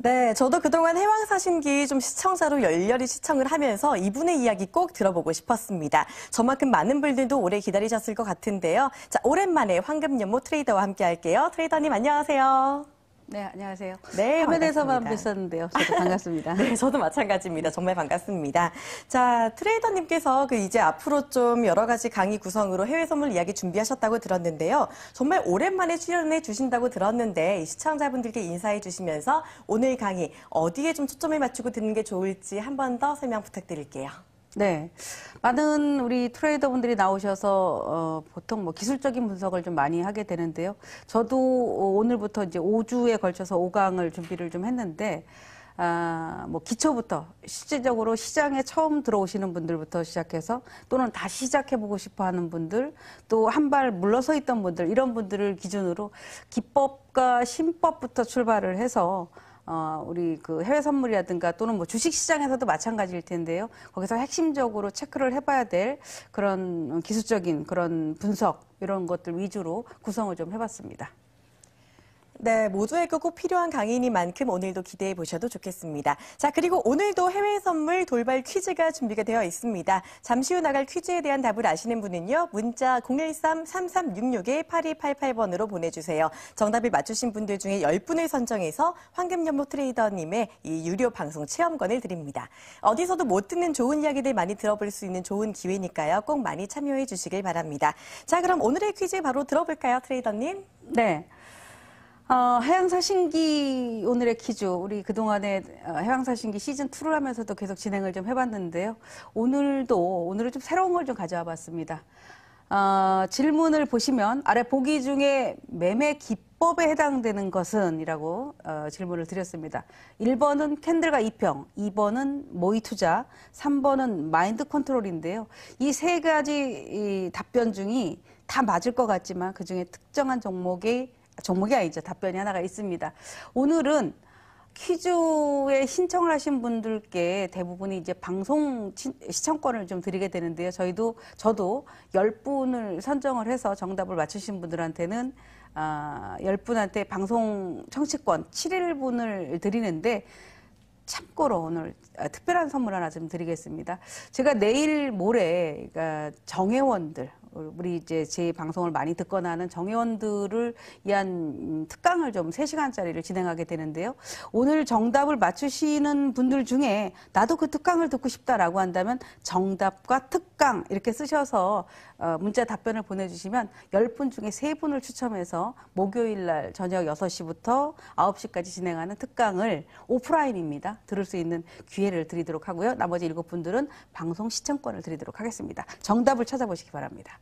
네, 저도 그동안 해왕사신기 좀 시청자로 열렬히 시청을 하면서 이분의 이야기 꼭 들어보고 싶었습니다. 저만큼 많은 분들도 오래 기다리셨을 것 같은데요. 자, 오랜만에 황금연모 트레이더와 함께 할게요. 트레이더님 안녕하세요. 네, 안녕하세요. 네, 아, 화면에서만 뵀었는데요. 저도 반갑습니다. 네, 저도 마찬가지입니다. 정말 반갑습니다. 자, 트레이더님께서 그 이제 앞으로 좀 여러 가지 강의 구성으로 해외 선물 이야기 준비하셨다고 들었는데요. 정말 오랜만에 출연해 주신다고 들었는데 시청자분들께 인사해 주시면서 오늘 강의 어디에 좀 초점을 맞추고 듣는 게 좋을지 한 번 더 설명 부탁드릴게요. 네. 많은 우리 트레이더분들이 나오셔서 어, 보통 뭐 기술적인 분석을 좀 많이 하게 되는데요. 저도 오늘부터 이제 5주에 걸쳐서 5강을 준비를 좀 했는데 아, 뭐 기초부터 실질적으로 시장에 처음 들어오시는 분들부터 시작해서 또는 다시 시작해보고 싶어 하는 분들 또 한 발 물러서 있던 분들 이런 분들을 기준으로 기법과 심법부터 출발을 해서 어, 우리 그 해외 선물이라든가 또는 뭐 주식 시장에서도 마찬가지일 텐데요. 거기서 핵심적으로 체크를 해봐야 될 그런 기술적인 그런 분석 이런 것들 위주로 구성을 좀 해봤습니다. 네, 모두에게 꼭 필요한 강의이만큼 오늘도 기대해 보셔도 좋겠습니다. 자, 그리고 오늘도 해외 선물 돌발 퀴즈가 준비가 되어 있습니다. 잠시 후 나갈 퀴즈에 대한 답을 아시는 분은요, 문자 013-3366-8288번으로 보내주세요. 정답을 맞추신 분들 중에 10분을 선정해서 황금연보 트레이더님의 이 유료 방송 체험권을 드립니다. 어디서도 못 듣는 좋은 이야기들 많이 들어볼 수 있는 좋은 기회니까요, 꼭 많이 참여해 주시길 바랍니다. 자, 그럼 오늘의 퀴즈 바로 들어볼까요, 트레이더님? 네. 어, 해양사신기 오늘의 퀴즈. 우리 그동안에 어, 해양사신기 시즌2를 하면서도 계속 진행을 좀 해봤는데요. 오늘도, 오늘은 좀 새로운 걸 좀 가져와 봤습니다. 어, 질문을 보시면 아래 보기 중에 매매 기법에 해당되는 것은? 이라고 어, 질문을 드렸습니다. 1번은 캔들과 이평, 2번은 모의 투자, 3번은 마인드 컨트롤인데요. 이 세 가지 이 답변 중이 다 맞을 것 같지만 그 중에 특정한 종목이 종목이 아니죠. 답변이 하나가 있습니다. 오늘은 퀴즈에 신청을 하신 분들께 대부분이 이제 방송 시청권을 좀 드리게 되는데요. 저희도, 저도 10분을 선정을 해서 정답을 맞추신 분들한테는 아, 10분한테 방송 청취권 7일분을 드리는데 참고로 오늘 아, 특별한 선물 하나 좀 드리겠습니다. 제가 내일 모레 그러니까 정회원들 우리 이제 제 방송을 많이 듣거나 하는 정의원들을 위한 특강을 좀 세시간짜리를 진행하게 되는데요. 오늘 정답을 맞추시는 분들 중에 나도 그 특강을 듣고 싶다라고 한다면 정답과 특강 이렇게 쓰셔서 어, 문자 답변을 보내주시면 열 분 중에 세분을 추첨해서 목요일 날 저녁 여섯 시부터 아홉 시까지 진행하는 특강을 오프라인입니다. 들을 수 있는 기회를 드리도록 하고요. 나머지 일곱 분들은 방송 시청권을 드리도록 하겠습니다. 정답을 찾아보시기 바랍니다.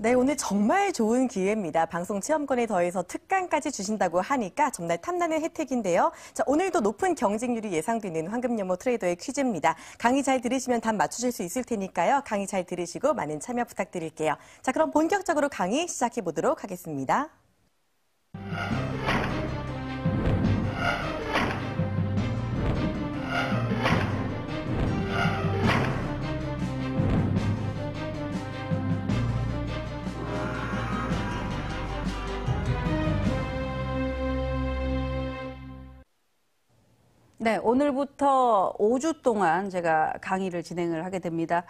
네, 오늘 정말 좋은 기회입니다. 방송 체험권에 더해서 특강까지 주신다고 하니까 정말 탐나는 혜택인데요. 자, 오늘도 높은 경쟁률이 예상되는 황금연모 트레이더의 퀴즈입니다. 강의 잘 들으시면 답 맞추실 수 있을 테니까요. 강의 잘 들으시고 많은 참여 부탁드릴게요. 자, 그럼 본격적으로 강의 시작해 보도록 하겠습니다. 네, 오늘부터 5주 동안 제가 강의를 진행을 하게 됩니다.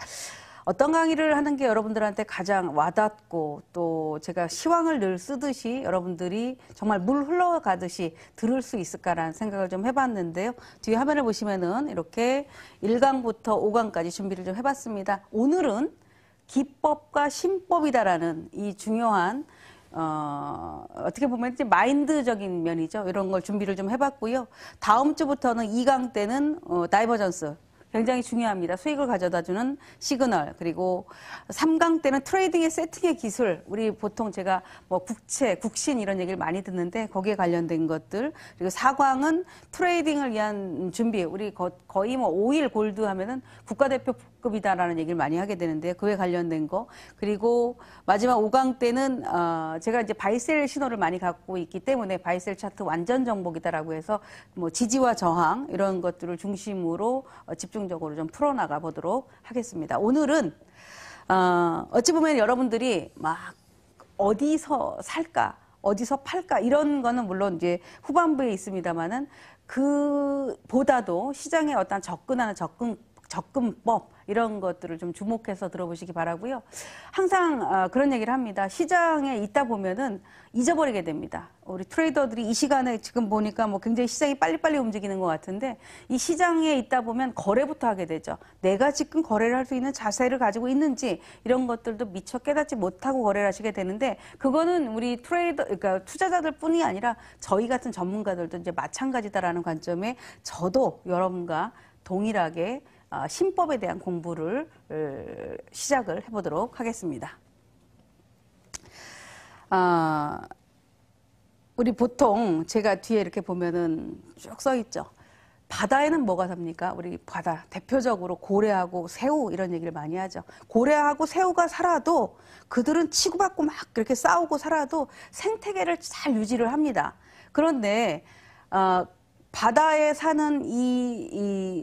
어떤 강의를 하는 게 여러분들한테 가장 와닿고 또 제가 시황을 늘 쓰듯이 여러분들이 정말 물 흘러가듯이 들을 수 있을까라는 생각을 좀 해봤는데요. 뒤에 화면을 보시면은 이렇게 1강부터 5강까지 준비를 좀 해봤습니다. 오늘은 기법과 신법이다라는 이 중요한 어, 어떻게 보면 이제 마인드적인 면이죠. 이런 걸 준비를 좀 해봤고요. 다음 주부터는 2강 때는 어, 다이버전스 굉장히 중요합니다. 수익을 가져다주는 시그널 그리고 3강 때는 트레이딩의 세팅의 기술 우리 보통 제가 뭐 국채, 국신 이런 얘기를 많이 듣는데 거기에 관련된 것들 그리고 4강은 트레이딩을 위한 준비 우리 거의 뭐 5일 골드 하면은 국가대표급이다라는 얘기를 많이 하게 되는데 그에 관련된 거 그리고 마지막 5강 때는 어 제가 이제 바이셀 신호를 많이 갖고 있기 때문에 바이셀 차트 완전 정복이다라고 해서 뭐 지지와 저항 이런 것들을 중심으로 어, 집중 집중적으로 좀 풀어나가 보도록 하겠습니다. 오늘은 어, 어찌 보면 여러분들이 막 어디서 살까, 어디서 팔까 이런 거는 물론 이제 후반부에 있습니다만은 그보다도 시장에 어떤 접근하는 접근 접근법 이런 것들을 좀 주목해서 들어보시기 바라고요. 항상 어, 그런 얘기를 합니다. 시장에 있다 보면은 잊어버리게 됩니다. 우리 트레이더들이 이 시간에 지금 보니까 뭐 굉장히 시장이 빨리빨리 움직이는 것 같은데 이 시장에 있다 보면 거래부터 하게 되죠. 내가 지금 거래를 할 수 있는 자세를 가지고 있는지 이런 것들도 미처 깨닫지 못하고 거래를 하시게 되는데 그거는 우리 트레이더 그러니까 투자자들뿐이 아니라 저희 같은 전문가들도 이제 마찬가지다라는 관점에 저도 여러분과 동일하게 어, 신법에 대한 공부를 시작을 해보도록 하겠습니다. 어, 우리 보통 제가 뒤에 이렇게 보면은 쭉써 있죠. 바다에는 뭐가 삽니까? 우리 바다 대표적으로 고래하고 새우 이런 얘기를 많이 하죠. 고래하고 새우가 살아도 그들은 치고받고 막 그렇게 싸우고 살아도 생태계를 잘 유지를 합니다. 그런데 어, 바다에 사는 이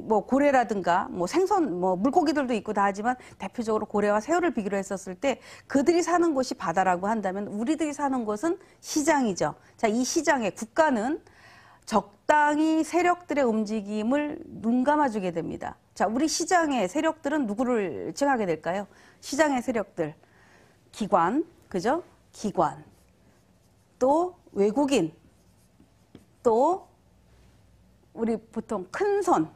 뭐 고래라든가 뭐 생선 뭐 물고기들도 있고 다 하지만 대표적으로 고래와 새우를 비교로 했었을 때 그들이 사는 곳이 바다라고 한다면 우리들이 사는 곳은 시장이죠. 자, 이시장의 국가는 적당히 세력들의 움직임을 눈 감아주게 됩니다. 자, 우리 시장의 세력들은 누구를 칭하게 될까요? 시장의 세력들. 기관, 그죠? 기관. 또 외국인. 또 우리 보통 큰 손,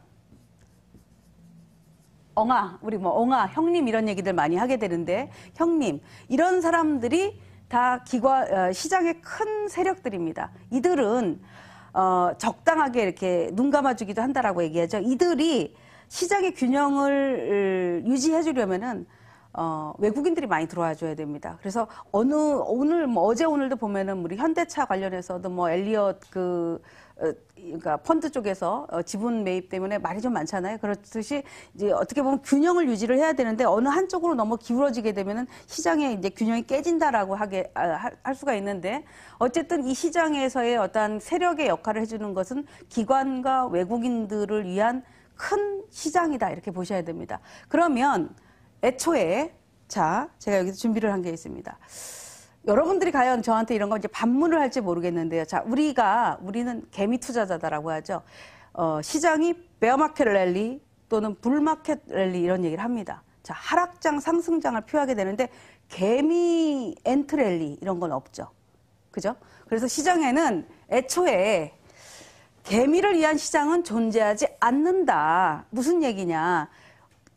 엉아, 우리 뭐 엉아, 형님 이런 얘기들 많이 하게 되는데 형님 이런 사람들이 다 기관 어, 시장의 큰 세력들입니다. 이들은 어, 적당하게 이렇게 눈 감아주기도 한다라고 얘기하죠. 이들이 시장의 균형을 유지해주려면은 어, 외국인들이 많이 들어와 줘야 됩니다. 그래서 어느 오늘 뭐 어제 오늘도 보면은 우리 현대차 관련해서도 뭐 엘리엇 그 어, 그러니까 펀드 쪽에서 어, 지분 매입 때문에 말이 좀 많잖아요. 그렇듯이 이제 어떻게 보면 균형을 유지를 해야 되는데 어느 한쪽으로 너무 기울어지게 되면은 시장에 이제 균형이 깨진다라고 하게 아, 할 수가 있는데 어쨌든 이 시장에서의 어떠한 세력의 역할을 해주는 것은 기관과 외국인들을 위한 큰 시장이다 이렇게 보셔야 됩니다. 그러면 애초에 자 제가 여기서 준비를 한 게 있습니다. 여러분들이 과연 저한테 이런 걸 이제 반문을 할지 모르겠는데요. 자 우리가 우리는 개미 투자자다라고 하죠. 어, 시장이 베어마켓 랠리 또는 불마켓 랠리 이런 얘기를 합니다. 자 하락장 상승장을 표하게 되는데 개미 엔트 랠리 이런 건 없죠. 그죠? 그래서 시장에는 애초에 개미를 위한 시장은 존재하지 않는다. 무슨 얘기냐?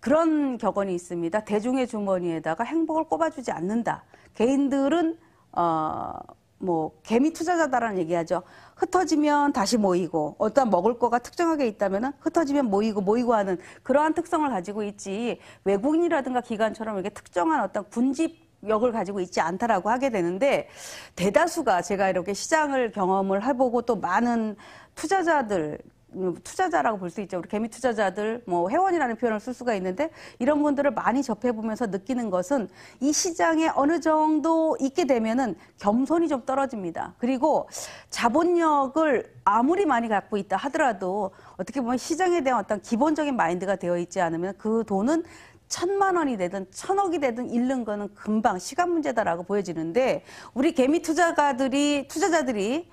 그런 격언이 있습니다. 대중의 주머니에다가 행복을 꼽아주지 않는다. 개인들은 어, 뭐 개미 투자자다라는 얘기하죠. 흩어지면 다시 모이고 어떠한 먹을 거가 특정하게 있다면 흩어지면 모이고 모이고 하는 그러한 특성을 가지고 있지 외국인이라든가 기관처럼 이렇게 특정한 어떤 군집 역을 가지고 있지 않다라고 하게 되는데 대다수가 제가 이렇게 시장을 경험을 해보고 또 많은 투자자들 투자자라고 볼 수 있죠. 우리 개미 투자자들, 뭐 회원이라는 표현을 쓸 수가 있는데 이런 분들을 많이 접해 보면서 느끼는 것은 이 시장에 어느 정도 있게 되면은 겸손이 좀 떨어집니다. 그리고 자본력을 아무리 많이 갖고 있다 하더라도 어떻게 보면 시장에 대한 어떤 기본적인 마인드가 되어 있지 않으면 그 돈은 천만 원이 되든 천억이 되든 잃는 거는 금방 시간 문제다라고 보여지는데 우리 개미 투자가들이 투자자들이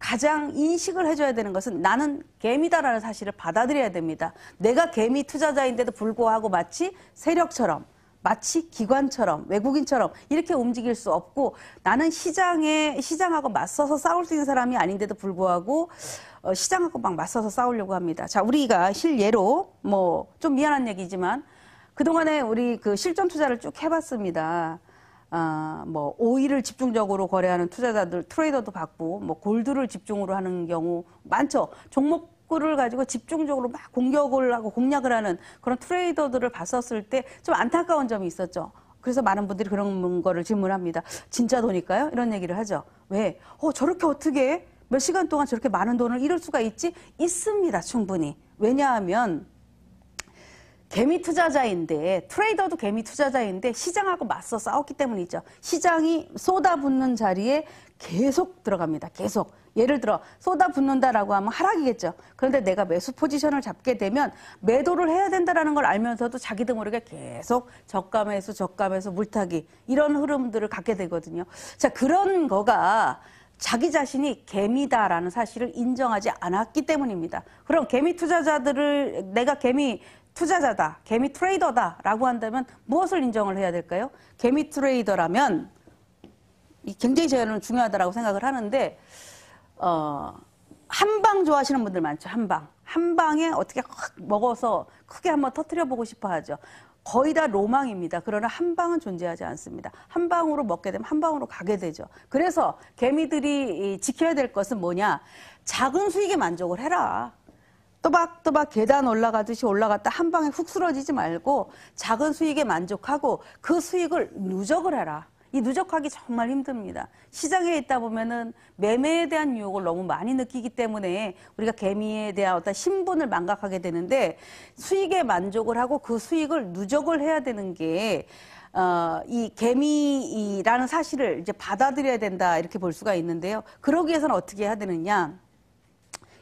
가장 인식을 해줘야 되는 것은 나는 개미다라는 사실을 받아들여야 됩니다. 내가 개미 투자자인데도 불구하고 마치 세력처럼 마치 기관처럼 외국인처럼 이렇게 움직일 수 없고 나는 시장에 시장하고 맞서서 싸울 수 있는 사람이 아닌데도 불구하고 어, 시장하고 막 맞서서 싸우려고 합니다. 자 우리가 실예로뭐 좀 미안한 얘기지만 그 동안에 우리 그 실전 투자를 쭉 해봤습니다. 아, 뭐 오일을 집중적으로 거래하는 투자자들 트레이더도 받고 뭐 골드를 집중으로 하는 경우 많죠. 종목 축를 가지고 집중적으로 막 공격을 하고 공략을 하는 그런 트레이더들을 봤었을 때 좀 안타까운 점이 있었죠. 그래서 많은 분들이 그런 거를 질문합니다. 진짜 돈일까요? 이런 얘기를 하죠. 왜? 어, 저렇게 어떻게 몇 시간 동안 저렇게 많은 돈을 잃을 수가 있지? 있습니다, 충분히. 왜냐하면 개미 투자자인데 트레이더도 개미 투자자인데 시장하고 맞서 싸웠기 때문이죠. 시장이 쏟아붓는 자리에 계속 들어갑니다. 계속. 예를 들어 쏟아붓는다라고 하면 하락이겠죠. 그런데 내가 매수 포지션을 잡게 되면 매도를 해야 된다라는 걸 알면서도 자기도 모르게 계속 저가 매수, 저가 매수, 물타기 이런 흐름들을 갖게 되거든요. 자, 그런 거가 자기 자신이 개미다라는 사실을 인정하지 않았기 때문입니다. 그럼 개미 투자자들을 내가 개미 투자자다, 개미 트레이더다라고 한다면 무엇을 인정을 해야 될까요? 개미 트레이더라면 이장히 제한은 중요하다라고 생각을 하는데 어, 한방 좋아하시는 분들 많죠. 한방. 한방에 어떻게 확 먹어서 크게 한번 터트려 보고 싶어 하죠. 거의 다 로망입니다. 그러나 한방은 존재하지 않습니다. 한방으로 먹게 되면 한방으로 가게 되죠. 그래서 개미들이 지켜야 될 것은 뭐냐? 작은 수익에 만족을 해라. 또박또박 계단 올라가듯이 올라갔다 한 방에 훅 쓰러지지 말고 작은 수익에 만족하고 그 수익을 누적을 해라. 이 누적하기 정말 힘듭니다. 시장에 있다 보면은 매매에 대한 유혹을 너무 많이 느끼기 때문에 우리가 개미에 대한 어떤 신분을 망각하게 되는데 수익에 만족을 하고 그 수익을 누적을 해야 되는 게 어, 이 개미라는 사실을 이제 받아들여야 된다 이렇게 볼 수가 있는데요. 그러기 위해서는 어떻게 해야 되느냐?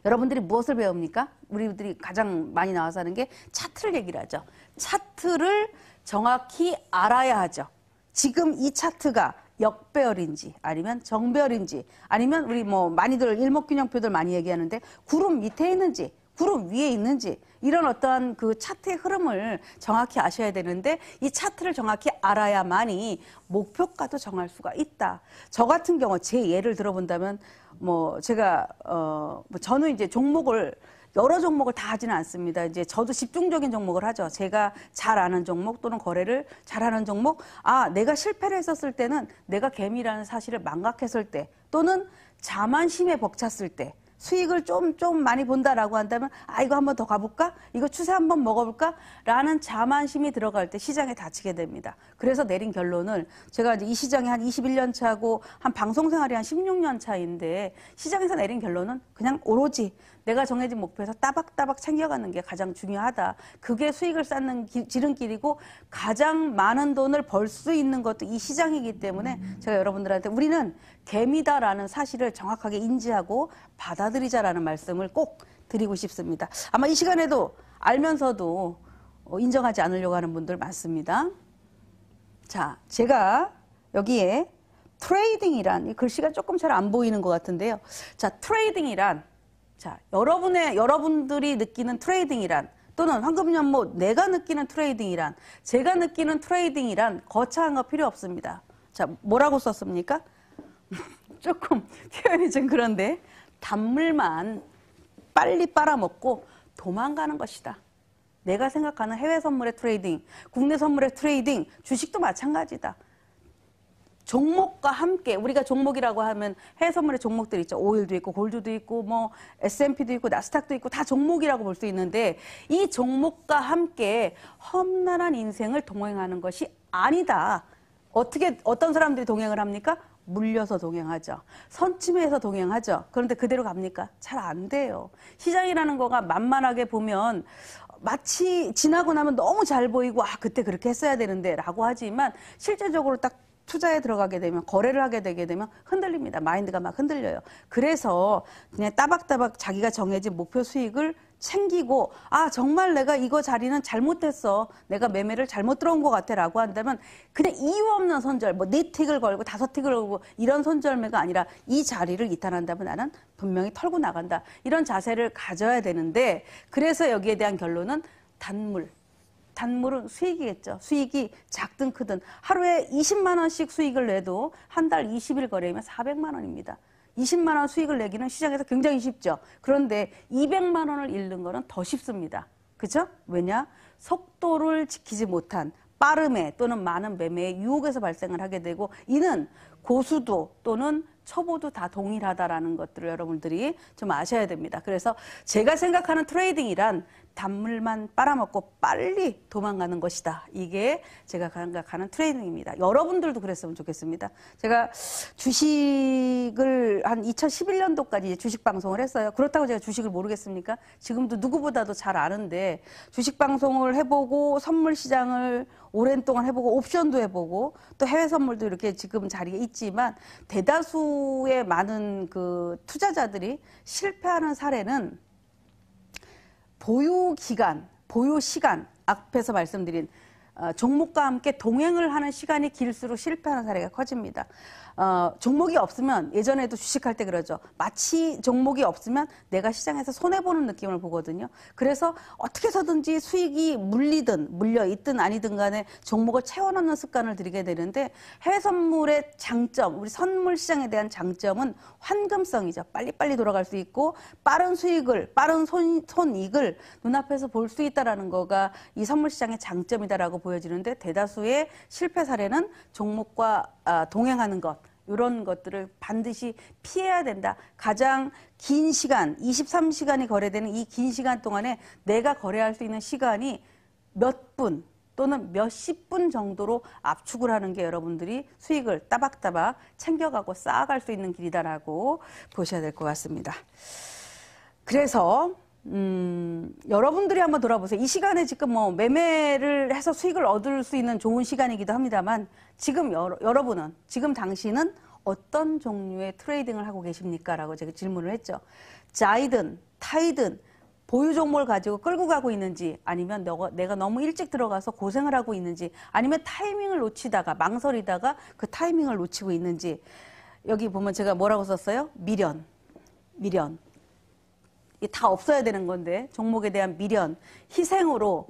여러분들이 무엇을 배웁니까? 우리들이 가장 많이 나와서 하는 게 차트를 얘기를 하죠. 차트를 정확히 알아야 하죠. 지금 이 차트가 역배열인지 아니면 정배열인지 아니면 우리 뭐 많이들 일목균형표들 많이 얘기하는데 구름 밑에 있는지 구름 위에 있는지 이런 어떤그 차트의 흐름을 정확히 아셔야 되는데 이 차트를 정확히 알아야만이 목표가도 정할 수가 있다. 저 같은 경우 제 예를 들어본다면 뭐 제가 어 뭐 저는 이제 종목을 여러 종목을 다 하지는 않습니다. 이제 저도 집중적인 종목을 하죠. 제가 잘 아는 종목 또는 거래를 잘하는 종목. 아, 내가 실패를 했었을 때는 내가 개미라는 사실을 망각했을 때 또는 자만심에 벅찼을 때 수익을 좀, 좀 많이 본다라고 한다면, 아, 이거 한번 더 가볼까? 이거 추세 한번 먹어볼까? 라는 자만심이 들어갈 때 시장에 다치게 됩니다. 그래서 내린 결론을 제가 이제 이 시장에 한 21년 차고 한 방송 생활이 한 16년 차인데 시장에서 내린 결론은 그냥 오로지 내가 정해진 목표에서 따박따박 챙겨가는 게 가장 중요하다. 그게 수익을 쌓는 기, 지름길이고 가장 많은 돈을 벌 수 있는 것도 이 시장이기 때문에 음. 제가 여러분들한테 우리는 개미다라는 사실을 정확하게 인지하고 받아들이자라는 말씀을 꼭 드리고 싶습니다. 아마 이 시간에도 알면서도 어, 인정하지 않으려고 하는 분들 많습니다. 자, 제가 여기에 트레이딩이란 이 글씨가 조금 잘 안 보이는 것 같은데요. 자, 트레이딩이란 자, 여러분의 여러분들이 느끼는 트레이딩이란 또는 황금연못 내가 느끼는 트레이딩이란 제가 느끼는 트레이딩이란 거창한 거 필요 없습니다. 자, 뭐라고 썼습니까? 조금 표현이 좀 그런데 단물만 빨리 빨아먹고 도망가는 것이다. 내가 생각하는 해외 선물의 트레이딩, 국내 선물의 트레이딩, 주식도 마찬가지다. 종목과 함께 우리가 종목이라고 하면 해외선물의 종목들 있죠. 오일도 있고 골드도 있고 뭐 S&P도 있고 나스닥도 있고 다 종목이라고 볼 수 있는데 이 종목과 함께 험난한 인생을 동행하는 것이 아니다. 어떻게 어떤 사람들이 동행을 합니까? 물려서 동행하죠. 선침해서 동행하죠. 그런데 그대로 갑니까? 잘 안 돼요. 시장이라는 거가 만만하게 보면 마치 지나고 나면 너무 잘 보이고 아 그때 그렇게 했어야 되는데라고 하지만 실제적으로 딱 투자에 들어가게 되면 거래를 하게 되게 되면 흔들립니다. 마인드가 막 흔들려요. 그래서 그냥 따박따박 자기가 정해진 목표 수익을 챙기고 아 정말 내가 이거 자리는 잘못했어 내가 매매를 잘못 들어온 것 같아라고 한다면 그냥 이유 없는 선절 뭐 네 틱을 걸고 다섯 틱을 걸고 이런 선절매가 아니라 이 자리를 이탈한다면 나는 분명히 털고 나간다 이런 자세를 가져야 되는데 그래서 여기에 대한 결론은 단물 단물은 수익이겠죠. 수익이 작든 크든 하루에 20만 원씩 수익을 내도 한 달 20일 거래면 400만 원입니다. 20만 원 수익을 내기는 시장에서 굉장히 쉽죠. 그런데 200만 원을 잃는 거는 더 쉽습니다. 그죠? 왜냐? 속도를 지키지 못한 빠름에 또는 많은 매매의 유혹에서 발생을 하게 되고 이는 고수도 또는 초보도 다 동일하다라는 것들을 여러분들이 좀 아셔야 됩니다. 그래서 제가 생각하는 트레이딩이란 단물만 빨아먹고 빨리 도망가는 것이다. 이게 제가 생각하는 트레이닝입니다. 여러분들도 그랬으면 좋겠습니다. 제가 주식을 한 2011년도까지 주식 방송을 했어요. 그렇다고 제가 주식을 모르겠습니까? 지금도 누구보다도 잘 아는데 주식 방송을 해보고 선물 시장을 오랜 동안 해보고 옵션도 해보고 또 해외 선물도 이렇게 지금 자리에 있지만 대다수의 많은 그 투자자들이 실패하는 사례는 보유 기간, 보유 시간 앞에서 말씀드린 어, 종목과 함께 동행을 하는 시간이 길수록 실패하는 사례가 커집니다. 어, 종목이 없으면 예전에도 주식할 때 그러죠. 마치 종목이 없으면 내가 시장에서 손해보는 느낌을 보거든요. 그래서 어떻게 서든지 수익이 물리든 물려있든 아니든 간에 종목을 채워넣는 습관을 들이게 되는데 해외 선물의 장점, 우리 선물 시장에 대한 장점은 환금성이죠. 빨리빨리 돌아갈 수 있고 빠른 수익을, 빠른 손, 손익을 눈앞에서 볼 수 있다는 거가 이 선물 시장의 장점이다라고 보 보여지는데 대다수의 실패 사례는 종목과 아, 동행하는 것 이런 것들을 반드시 피해야 된다. 가장 긴 시간, 23시간이 거래되는 이 긴 시간 동안에 내가 거래할 수 있는 시간이 몇 분 또는 몇 십 분 정도로 압축을 하는 게 여러분들이 수익을 따박따박 챙겨가고 쌓아갈 수 있는 길이다라고 보셔야 될 것 같습니다. 그래서 음, 여러분들이 한번 돌아보세요. 이 시간에 지금 뭐 매매를 해서 수익을 얻을 수 있는 좋은 시간이기도 합니다만 지금 여러, 여러분은 지금 당신은 어떤 종류의 트레이딩을 하고 계십니까? 라고 제가 질문을 했죠. 자이든 타이든 보유 종목을 가지고 끌고 가고 있는지 아니면 너가, 내가 너무 일찍 들어가서 고생을 하고 있는지 아니면 타이밍을 놓치다가 망설이다가 그 타이밍을 놓치고 있는지 여기 보면 제가 뭐라고 썼어요? 미련, 미련. 다 없어야 되는 건데 종목에 대한 미련, 희생으로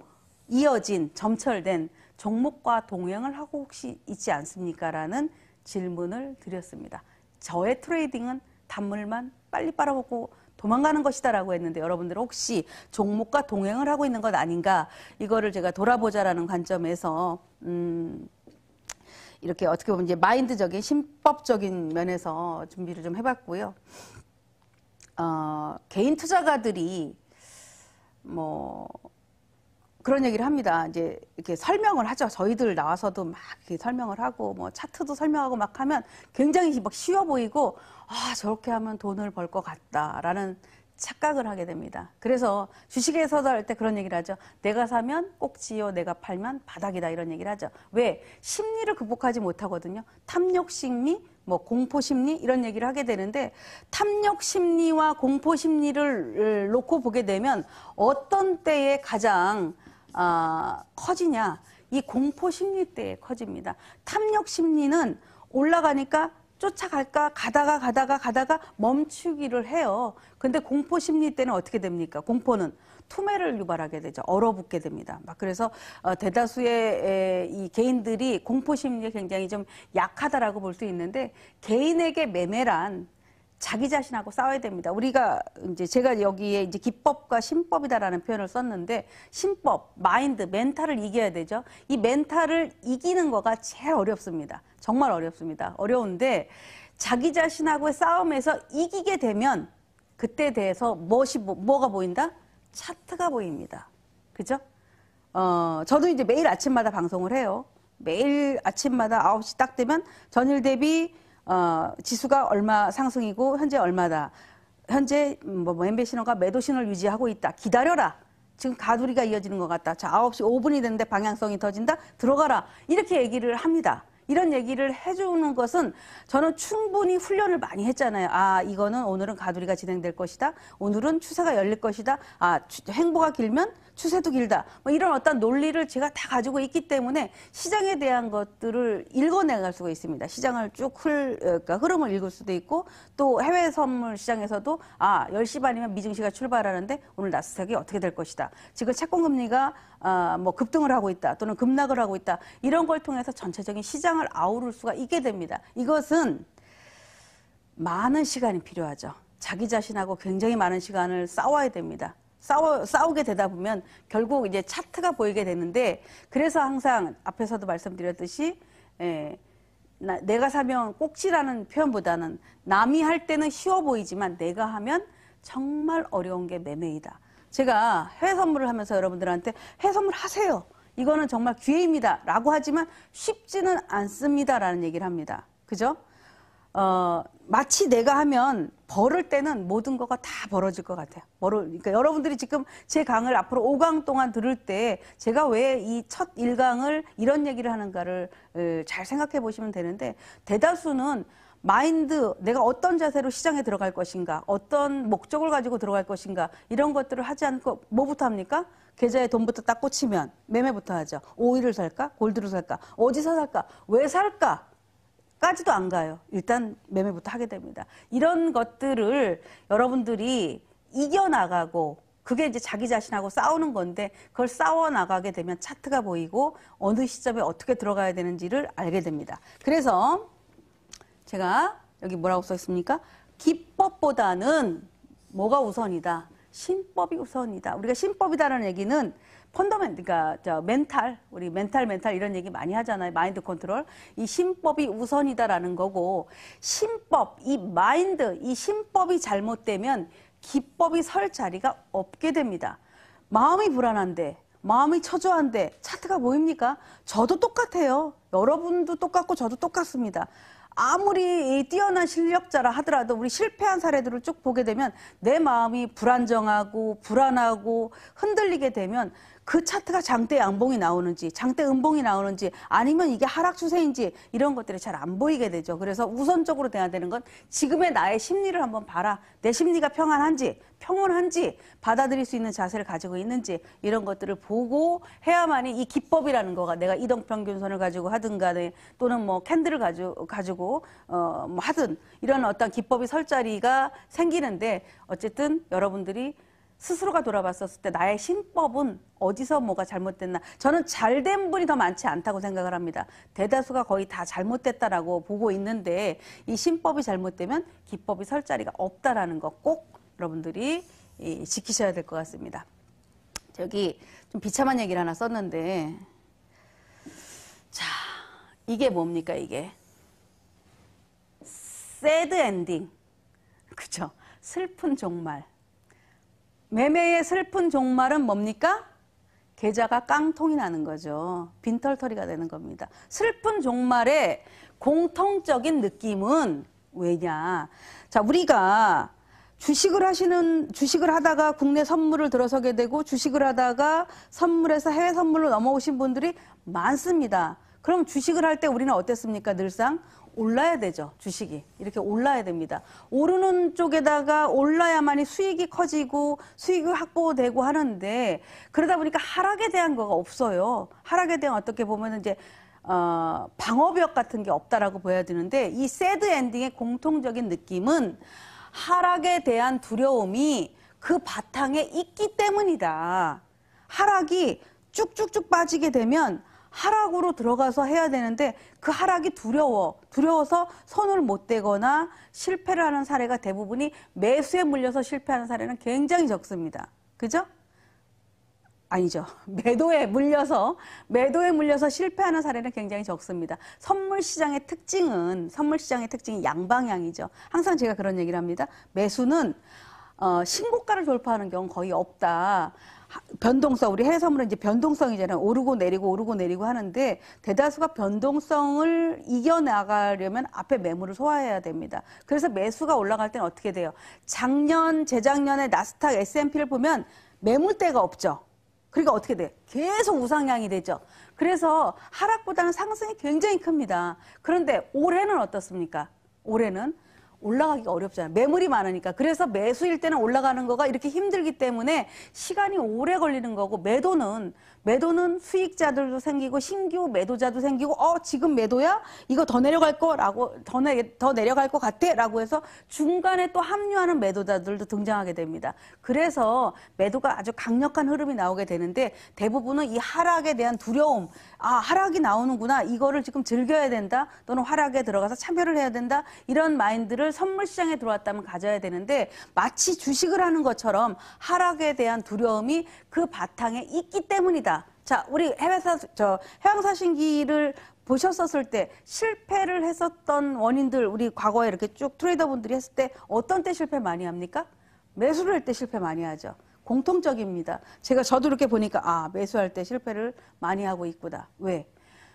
이어진 점철된 종목과 동행을 하고 혹시 있지 않습니까라는 질문을 드렸습니다. 저의 트레이딩은 단물만 빨리 빨아먹고 도망가는 것이다라고 했는데 여러분들 혹시 종목과 동행을 하고 있는 것 아닌가 이거를 제가 돌아보자라는 관점에서 음 이렇게 어떻게 보면 이제 마인드적인 심법적인 면에서 준비를 좀 해봤고요. 어, 개인 투자가들이 뭐 그런 얘기를 합니다. 이제 이렇게 설명을 하죠. 저희들 나와서도 막 이렇게 설명을 하고 뭐 차트도 설명하고 막 하면 굉장히 막 쉬워 보이고 아 저렇게 하면 돈을 벌 것 같다라는 착각을 하게 됩니다. 그래서 주식에서도 할 때 그런 얘기를 하죠. 내가 사면 꼭지요, 내가 팔면 바닥이다 이런 얘기를 하죠. 왜 심리를 극복하지 못하거든요. 탐욕 심리, 뭐 공포 심리 이런 얘기를 하게 되는데 탐욕 심리와 공포 심리를 놓고 보게 되면 어떤 때에 가장 아, 커지냐? 이 공포 심리 때에 커집니다. 탐욕 심리는 올라가니까 쫓아갈까 가다가 가다가 가다가 멈추기를 해요. 근데 공포 심리 때는 어떻게 됩니까? 공포는 투매를 유발하게 되죠. 얼어붙게 됩니다. 막 그래서 어, 대다수의 이 개인들이 공포 심리에 굉장히 좀 약하다라고 볼 수 있는데 개인에게 매매란 자기 자신하고 싸워야 됩니다. 우리가 이제 제가 여기에 이제 기법과 신법이다라는 표현을 썼는데 신법, 마인드, 멘탈을 이겨야 되죠. 이 멘탈을 이기는 거가 제일 어렵습니다. 정말 어렵습니다. 어려운데 자기 자신하고의 싸움에서 이기게 되면 그때 대해서 무엇이 뭐, 뭐가 보인다? 차트가 보입니다. 그죠? 어, 저도 이제 매일 아침마다 방송을 해요. 매일 아침마다 9시 딱 되면 전일 대비 어, 지수가 얼마 상승이고 현재 얼마다. 현재 뭐, 뭐 엠베 신호가 매도 신호를 유지하고 있다. 기다려라. 지금 가두리가 이어지는 것 같다. 자, 9시 5분이 됐는데 방향성이 터진다. 들어가라. 이렇게 얘기를 합니다. 이런 얘기를 해주는 것은 저는 충분히 훈련을 많이 했잖아요. 아 이거는 오늘은 가두리가 진행될 것이다. 오늘은 추세가 열릴 것이다. 아 행보가 길면 추세도 길다. 뭐 이런 어떤 논리를 제가 다 가지고 있기 때문에 시장에 대한 것들을 읽어내갈 수가 있습니다. 시장을 쭉 흘, 어, 그러니까 흐름을 읽을 수도 있고 또 해외 선물 시장에서도 아, 10시 반이면 미증시가 출발하는데 오늘 나스닥이 어떻게 될 것이다. 지금 채권 금리가 아, 뭐 급등을 하고 있다 또는 급락을 하고 있다. 이런 걸 통해서 전체적인 시장을 아우를 수가 있게 됩니다. 이것은 많은 시간이 필요하죠. 자기 자신하고 굉장히 많은 시간을 싸워야 됩니다. 싸워, 싸우게 되다 보면 결국 이제 차트가 보이게 되는데 그래서 항상 앞에서도 말씀드렸듯이 에, 예, 나, 내가 사면 꼭지라는 표현보다는 남이 할 때는 쉬워 보이지만 내가 하면 정말 어려운 게 매매이다. 제가 해외 선물을 하면서 여러분들한테 해외 선물 하세요. 이거는 정말 기회입니다. 라고 하지만 쉽지는 않습니다. 라는 얘기를 합니다. 그죠? 어, 마치 내가 하면 벌을 때는 모든 거가 다 벌어질 것 같아요. 벌을, 그러니까 여러분들이 지금 제 강을 앞으로 5강 동안 들을 때 제가 왜 이 첫 1강을 이런 얘기를 하는가를 잘 생각해 보시면 되는데 대다수는 마인드, 내가 어떤 자세로 시장에 들어갈 것인가, 어떤 목적을 가지고 들어갈 것인가, 이런 것들을 하지 않고 뭐부터 합니까? 계좌에 돈부터 딱 꽂히면 매매부터 하죠. 오일을 살까? 골드를 살까? 어디서 살까? 왜 살까? 까지도 안 가요. 일단 매매부터 하게 됩니다. 이런 것들을 여러분들이 이겨나가고 그게 이제 자기 자신하고 싸우는 건데 그걸 싸워 나가게 되면 차트가 보이고 어느 시점에 어떻게 들어가야 되는지를 알게 됩니다. 그래서 제가 여기 뭐라고 써 있습니까? 기법보다는 뭐가 우선이다. 신법이 우선이다. 우리가 신법이다라는 얘기는 펀더멘 그러니까 저 멘탈, 우리 멘탈, 멘탈 이런 얘기 많이 하잖아요. 마인드 컨트롤. 이 심법이 우선이다라는 거고, 심법, 이 마인드, 이 심법이 잘못되면 기법이 설 자리가 없게 됩니다. 마음이 불안한데, 마음이 초조한데 차트가 보입니까? 저도 똑같아요. 여러분도 똑같고 저도 똑같습니다. 아무리 뛰어난 실력자라 하더라도 우리 실패한 사례들을 쭉 보게 되면 내 마음이 불안정하고 불안하고 흔들리게 되면 그 차트가 장대 양봉이 나오는지 장대 음봉이 나오는지 아니면 이게 하락 추세인지 이런 것들이 잘 안 보이게 되죠. 그래서 우선적으로 돼야 되는 건 지금의 나의 심리를 한번 봐라. 내 심리가 평안한지 평온한지 받아들일 수 있는 자세를 가지고 있는지 이런 것들을 보고 해야만이 이 기법이라는 거가 내가 이동 평균선을 가지고 하든 간에 네, 또는 뭐 캔들을 가지고 가지고 어, 어뭐 하든 이런 어떤 기법이 설 자리가 생기는데 어쨌든 여러분들이 스스로가 돌아봤었을 때 나의 신법은 어디서 뭐가 잘못됐나 저는 잘된 분이 더 많지 않다고 생각을 합니다. 대다수가 거의 다 잘못됐다라고 보고 있는데 이 신법이 잘못되면 기법이 설 자리가 없다라는 거 꼭 여러분들이 지키셔야 될 것 같습니다. 저기 좀 비참한 얘기를 하나 썼는데 자 이게 뭡니까 이게 새드 엔딩 그쵸 슬픈 종말 매매의 슬픈 종말은 뭡니까? 계좌가 깡통이 나는 거죠. 빈털터리가 되는 겁니다. 슬픈 종말의 공통적인 느낌은 왜냐? 자, 우리가 주식을 하시는 주식을 하다가 국내 선물을 들어서게 되고 주식을 하다가 선물에서 해외 선물로 넘어오신 분들이 많습니다. 그럼 주식을 할 때 우리는 어땠습니까? 늘상 올라야 되죠. 주식이. 이렇게 올라야 됩니다. 오르는 쪽에다가 올라야만이 수익이 커지고 수익이 확보되고 하는데 그러다 보니까 하락에 대한 거가 없어요. 하락에 대한 어떻게 보면 이제 어, 방어벽 같은 게 없다라고 보여야 되는데 이 새드 엔딩의 공통적인 느낌은 하락에 대한 두려움이 그 바탕에 있기 때문이다. 하락이 쭉쭉쭉 빠지게 되면 하락으로 들어가서 해야 되는데 그 하락이 두려워. 두려워서 손을 못 대거나 실패를 하는 사례가 대부분이 매수에 물려서 실패하는 사례는 굉장히 적습니다. 그죠? 아니죠. 매도에 물려서 매도에 물려서 실패하는 사례는 굉장히 적습니다. 선물 시장의 특징은 선물 시장의 특징이 양방향이죠. 항상 제가 그런 얘기를 합니다. 매수는 어, 신고가를 돌파하는 경우 거의 없다. 변동성 우리 해외선물은 이제 변동성이잖아요. 오르고 내리고 오르고 내리고 하는데 대다수가 변동성을 이겨나가려면 앞에 매물을 소화해야 됩니다. 그래서 매수가 올라갈 때는 어떻게 돼요? 작년 재작년에 나스닥 S&P를 보면 매물대가 없죠. 그러니까 어떻게 돼? 계속 우상향이 되죠. 그래서 하락보다는 상승이 굉장히 큽니다. 그런데 올해는 어떻습니까? 올해는 올라가기가 어렵잖아요. 매물이 많으니까. 그래서 매수일 때는 올라가는 거가 이렇게 힘들기 때문에 시간이 오래 걸리는 거고 매도는 매도는 수익자들도 생기고 신규 매도자도 생기고 어 지금 매도야 이거 더 내려갈 거라고 더, 내, 더 내려갈 것 같아라고 해서 중간에 또 합류하는 매도자들도 등장하게 됩니다. 그래서 매도가 아주 강력한 흐름이 나오게 되는데 대부분은 이 하락에 대한 두려움 아 하락이 나오는구나 이거를 지금 즐겨야 된다 또는 하락에 들어가서 참여를 해야 된다 이런 마인드를 선물 시장에 들어왔다면 가져야 되는데 마치 주식을 하는 것처럼 하락에 대한 두려움이 그 바탕에 있기 때문이다. 자, 우리 해외사, 저, 해양사신기를 보셨었을 때 실패를 했었던 원인들 우리 과거에 이렇게 쭉 트레이더분들이 했을 때 어떤 때 실패 많이 합니까? 매수를 할 때 실패 많이 하죠. 공통적입니다. 제가 저도 이렇게 보니까 아 매수할 때 실패를 많이 하고 있구나. 왜?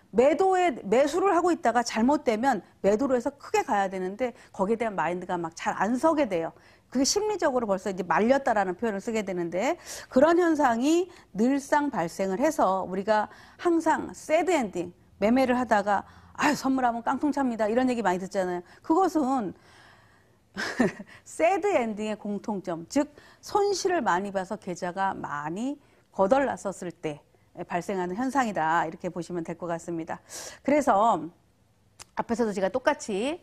매도에 매수를 하고 있다가 잘못되면 매도로 해서 크게 가야 되는데 거기에 대한 마인드가 막 잘 안 서게 돼요. 그게 심리적으로 벌써 이제 말렸다라는 표현을 쓰게 되는데 그런 현상이 늘상 발생을 해서 우리가 항상 새드 엔딩 매매를 하다가 아 선물하면 깡통 찹니다 이런 얘기 많이 듣잖아요. 그것은 새드 엔딩의 공통점, 즉 손실을 많이 봐서 계좌가 많이 거덜났었을 때 발생하는 현상이다 이렇게 보시면 될 것 같습니다. 그래서 앞에서도 제가 똑같이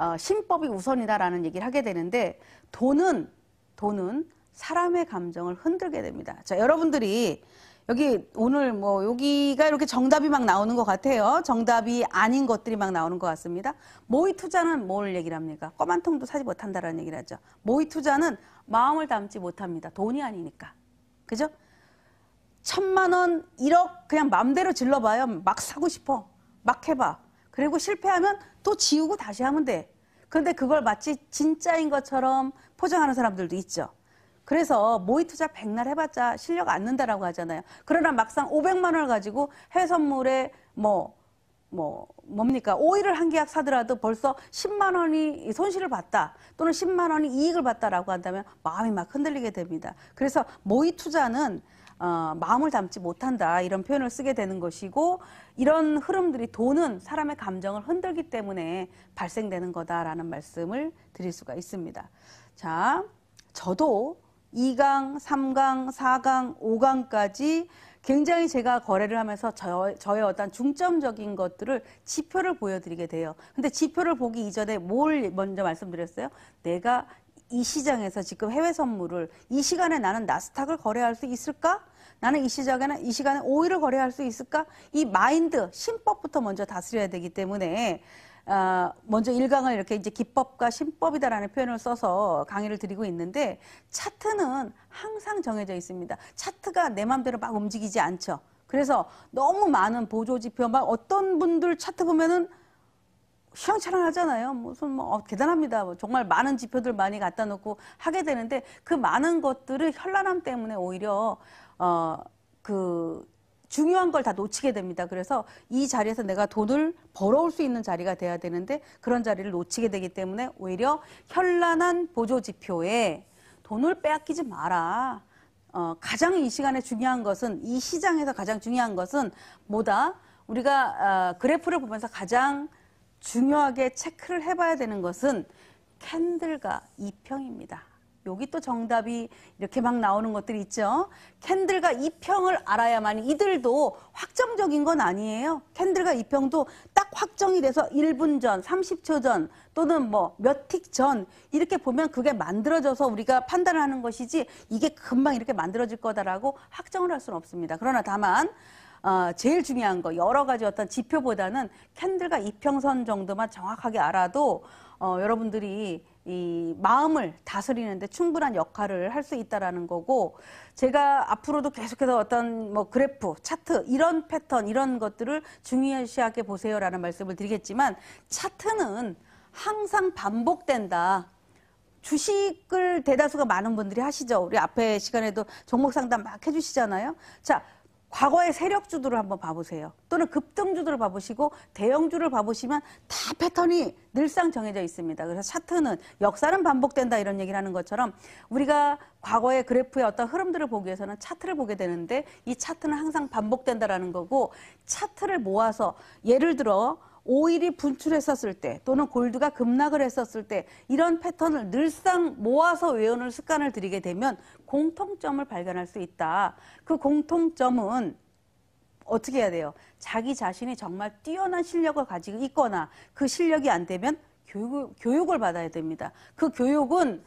어, 신법이 우선이다라는 얘기를 하게 되는데 돈은 돈은 사람의 감정을 흔들게 됩니다. 자, 여러분들이 여기 오늘 뭐 여기가 이렇게 정답이 막 나오는 것 같아요. 정답이 아닌 것들이 막 나오는 것 같습니다. 모의 투자는 뭘 얘기를 합니까? 껌한 통도 사지 못한다라는 얘기를 하죠. 모의 투자는 마음을 담지 못합니다. 돈이 아니니까. 그죠? 천만 원, 일억 그냥 맘대로 질러봐요. 막 사고 싶어. 막 해봐. 그리고 실패하면 또 지우고 다시 하면 돼. 그런데 그걸 마치 진짜인 것처럼 포장하는 사람들도 있죠. 그래서 모의 투자 백날 해봤자 실력 안 는다라고 하잖아요. 그러나 막상 500만 원을 가지고 해외 선물에 뭐, 뭐, 뭡니까? 오일을 한 계약 사더라도 벌써 10만 원이 손실을 봤다 또는 10만 원이 이익을 봤다라고 한다면 마음이 막 흔들리게 됩니다. 그래서 모의 투자는 어, 마음을 담지 못한다 이런 표현을 쓰게 되는 것이고 이런 흐름들이 돈은 사람의 감정을 흔들기 때문에 발생되는 거다라는 말씀을 드릴 수가 있습니다. 자, 저도 2강, 3강, 4강, 5강까지 굉장히 제가 거래를 하면서 저, 저의 어떤 중점적인 것들을 지표를 보여드리게 돼요. 근데 지표를 보기 이전에 뭘 먼저 말씀드렸어요? 내가 이 시장에서 지금 해외 선물을 이 시간에 나는 나스닥을 거래할 수 있을까? 나는 이 시작에는 이 시간에 오일을 거래할 수 있을까? 이 마인드, 신법부터 먼저 다스려야 되기 때문에 어, 먼저 일강을 이렇게 이제 기법과 신법이다라는 표현을 써서 강의를 드리고 있는데 차트는 항상 정해져 있습니다. 차트가 내 마음대로 막 움직이지 않죠. 그래서 너무 많은 보조 지표 막 어떤 분들 차트 보면은 시원찮아하잖아요. 무슨 뭐 어, 대단합니다. 뭐 정말 많은 지표들 많이 갖다 놓고 하게 되는데 그 많은 것들을 현란함 때문에 오히려 어 그 중요한 걸 다 놓치게 됩니다. 그래서 이 자리에서 내가 돈을 벌어올 수 있는 자리가 돼야 되는데 그런 자리를 놓치게 되기 때문에 오히려 현란한 보조 지표에 돈을 빼앗기지 마라. 어, 가장 이 시간에 중요한 것은 이 시장에서 가장 중요한 것은 뭐다? 우리가 어, 그래프를 보면서 가장 중요하게 체크를 해봐야 되는 것은 캔들과 이평입니다. 여기 또 정답이 이렇게 막 나오는 것들이 있죠. 캔들과 이평을 알아야만 이들도 확정적인 건 아니에요. 캔들과 이평도 딱 확정이 돼서 1분 전, 30초 전 또는 뭐 몇 틱 전 이렇게 보면 그게 만들어져서 우리가 판단을 하는 것이지 이게 금방 이렇게 만들어질 거다라고 확정을 할 수는 없습니다. 그러나 다만 어, 제일 중요한 거 여러 가지 어떤 지표보다는 캔들과 이평선 정도만 정확하게 알아도 어, 여러분들이 이 마음을 다스리는데 충분한 역할을 할 수 있다라는 거고 제가 앞으로도 계속해서 어떤 뭐 그래프, 차트 이런 패턴 이런 것들을 중요시하게 보세요라는 말씀을 드리겠지만 차트는 항상 반복된다. 주식을 대다수가 많은 분들이 하시죠. 우리 앞에 시간에도 종목 상담 막 해주시잖아요. 자, 과거의 세력주들을 한번 봐보세요. 또는 급등주들을 봐보시고 대형주를 봐보시면 다 패턴이 늘상 정해져 있습니다. 그래서 차트는 역사는 반복된다 이런 얘기를 하는 것처럼 우리가 과거의 그래프의 어떤 흐름들을 보기 위해서는 차트를 보게 되는데 이 차트는 항상 반복된다라는 거고 차트를 모아서 예를 들어 오일이 분출했었을 때 또는 골드가 급락을 했었을 때 이런 패턴을 늘상 모아서 외우는 습관을 들이게 되면 공통점을 발견할 수 있다. 그 공통점은 어떻게 해야 돼요? 자기 자신이 정말 뛰어난 실력을 가지고 있거나 그 실력이 안 되면 교육, 을 교육을 받아야 됩니다. 그 교육은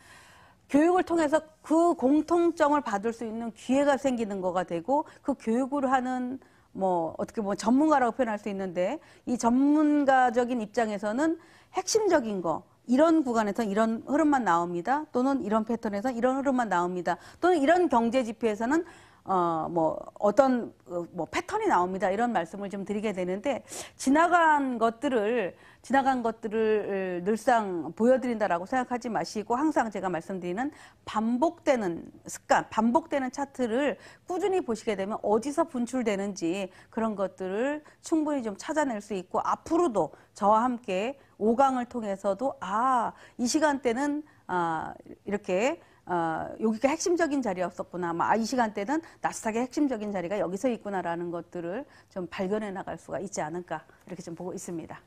교육을 통해서 그 공통점을 받을 수 있는 기회가 생기는 거가 되고 그 교육을 하는 뭐 어떻게 보면 뭐 전문가라고 표현할 수 있는데 이 전문가적인 입장에서는 핵심적인 거 이런 구간에서 이런 흐름만 나옵니다. 또는 이런 패턴에서 이런 흐름만 나옵니다. 또는 이런 경제 지표에서는 어, 뭐, 어떤, 어, 뭐, 패턴이 나옵니다. 이런 말씀을 좀 드리게 되는데, 지나간 것들을, 지나간 것들을 늘상 보여드린다라고 생각하지 마시고, 항상 제가 말씀드리는 반복되는 습관, 반복되는 차트를 꾸준히 보시게 되면 어디서 분출되는지 그런 것들을 충분히 좀 찾아낼 수 있고, 앞으로도 저와 함께 5강을 통해서도, 아, 이 시간대는, 아, 이렇게, 어, 여기가 핵심적인 자리였었구나. 아마 아, 이 시간대는 나스닥의 핵심적인 자리가 여기서 있구나라는 것들을 좀 발견해 나갈 수가 있지 않을까 이렇게 좀 보고 있습니다.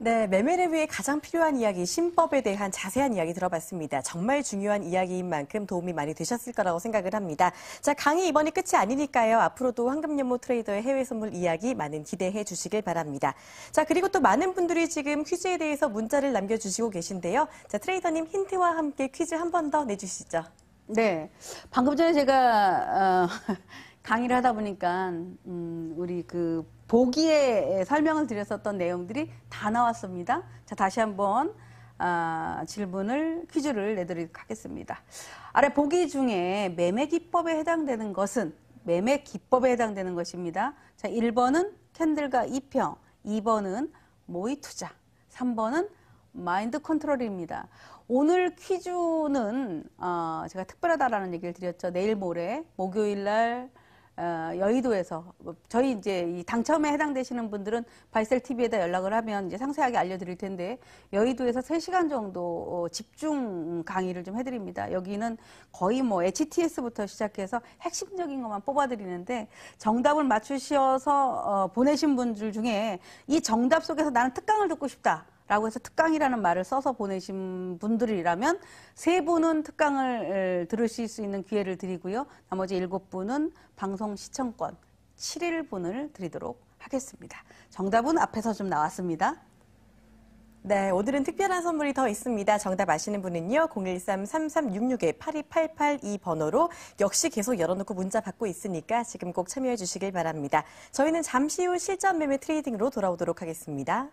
네, 매매를 위해 가장 필요한 이야기, 신법에 대한 자세한 이야기 들어봤습니다. 정말 중요한 이야기인 만큼 도움이 많이 되셨을 거라고 생각을 합니다. 자, 강의 이번이 끝이 아니니까요. 앞으로도 황금연모 트레이더의 해외 선물 이야기 많은 기대해 주시길 바랍니다. 자, 그리고 또 많은 분들이 지금 퀴즈에 대해서 문자를 남겨주시고 계신데요. 자, 트레이더님 힌트와 함께 퀴즈 한 번 더 내주시죠. 네. 방금 전에 제가, 어... 강의를 하다 보니까 음, 우리 그 보기에 설명을 드렸었던 내용들이 다 나왔습니다. 자 다시 한번 아, 질문을 퀴즈를 내드리도록 하겠습니다. 아래 보기 중에 매매 기법에 해당되는 것은 매매 기법에 해당되는 것입니다. 자 1번은 캔들과 이평 2번은 모의 투자, 3번은 마인드 컨트롤입니다. 오늘 퀴즈는 어, 제가 특별하다라는 얘기를 드렸죠. 내일 모레 목요일 날 어, 여의도에서 뭐, 저희 이제 이 당첨에 해당되시는 분들은 바이셀 TV에다 연락을 하면 이제 상세하게 알려드릴 텐데 여의도에서 3시간 정도 어, 집중 강의를 좀 해드립니다. 여기는 거의 뭐 HTS부터 시작해서 핵심적인 것만 뽑아드리는데 정답을 맞추셔서 어, 보내신 분들 중에 이 정답 속에서 나는 특강을 듣고 싶다. 라고 해서 특강이라는 말을 써서 보내신 분들이라면 세 분은 특강을 들으실 수 있는 기회를 드리고요. 나머지 일곱 분은 방송 시청권 7일분을 드리도록 하겠습니다. 정답은 앞에서 좀 나왔습니다. 네, 오늘은 특별한 선물이 더 있습니다. 정답 아시는 분은요, 013-3366-8288번호로 이 역시 계속 열어놓고 문자 받고 있으니까 지금 꼭 참여해 주시길 바랍니다. 저희는 잠시 후 실전 매매 트레이딩으로 돌아오도록 하겠습니다.